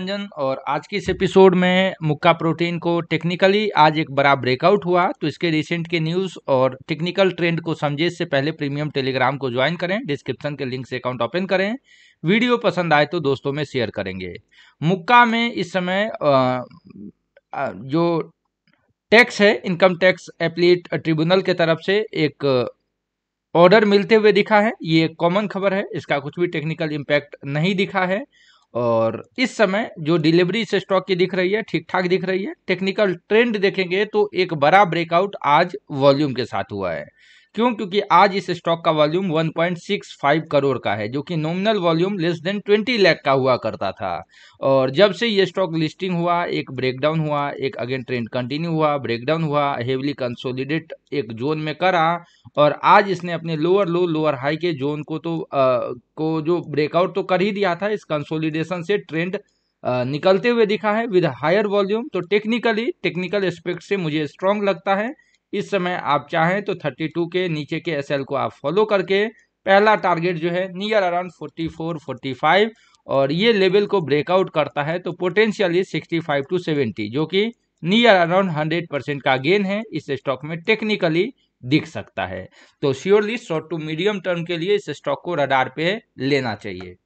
रंजन और आज के इस एपिसोड में मुक्का प्रोटीन को टेक्निकली आज एक बड़ा ब्रेकआउट हुआ तो इसके रिसेंट के न्यूज और टेक्निकल ट्रेंड को समझे इससे पहले प्रीमियम टेलीग्राम को ज्वाइन करें डिस्क्रिप्शन के लिंक से अकाउंट ओपन करें वीडियो पसंद आए तो दोस्तों में शेयर करेंगे मुक्का में इस समय जो टैक्स है इनकम टैक्स एप्लीट ट्रिब्यूनल के तरफ से एक ऑर्डर मिलते हुए दिखा है ये एक कॉमन खबर है इसका कुछ भी टेक्निकल इम्पैक्ट नहीं दिखा है और इस समय जो डिलीवरी इस स्टॉक की दिख रही है ठीक ठाक दिख रही है टेक्निकल ट्रेंड देखेंगे तो एक बड़ा ब्रेकआउट आज वॉल्यूम के साथ हुआ है क्यों क्योंकि आज इस स्टॉक का वॉल्यूम 1.65 करोड़ का है जो कि nominal volume less than 20 lakh का हुआ करता था और जब से ये स्टॉक लिस्टिंग हुआ एक ब्रेकडाउन हुआ एक अगेन ट्रेंड कंटिन्यू हुआ ब्रेकडाउन हुआ हेवली कंसोलिडेट एक जोन में करा और आज इसने अपने लोअर लो लोअर हाई के जोन को तो आ, को जो ब्रेकआउट तो कर ही दिया था इस कंसोलिडेशन से ट्रेंड निकलते हुए दिखा है विद हायर वॉल्यूम तो टेक्निकली टेक्निकल एस्पेक्ट से मुझे स्ट्रांग लगता है इस समय आप चाहें तो 32 के नीचे के एसएल को आप फॉलो करके पहला टारगेट जो है नियर अराउंड 44 45 और ये लेवल को ब्रेकआउट करता है तो पोटेंशियली 65 टू 70 जो कि नियर अराउंड 100 परसेंट का गेन है इस स्टॉक में टेक्निकली दिख सकता है तो surely short to medium term के लिए इस स्टॉक को रडार पे लेना चाहिए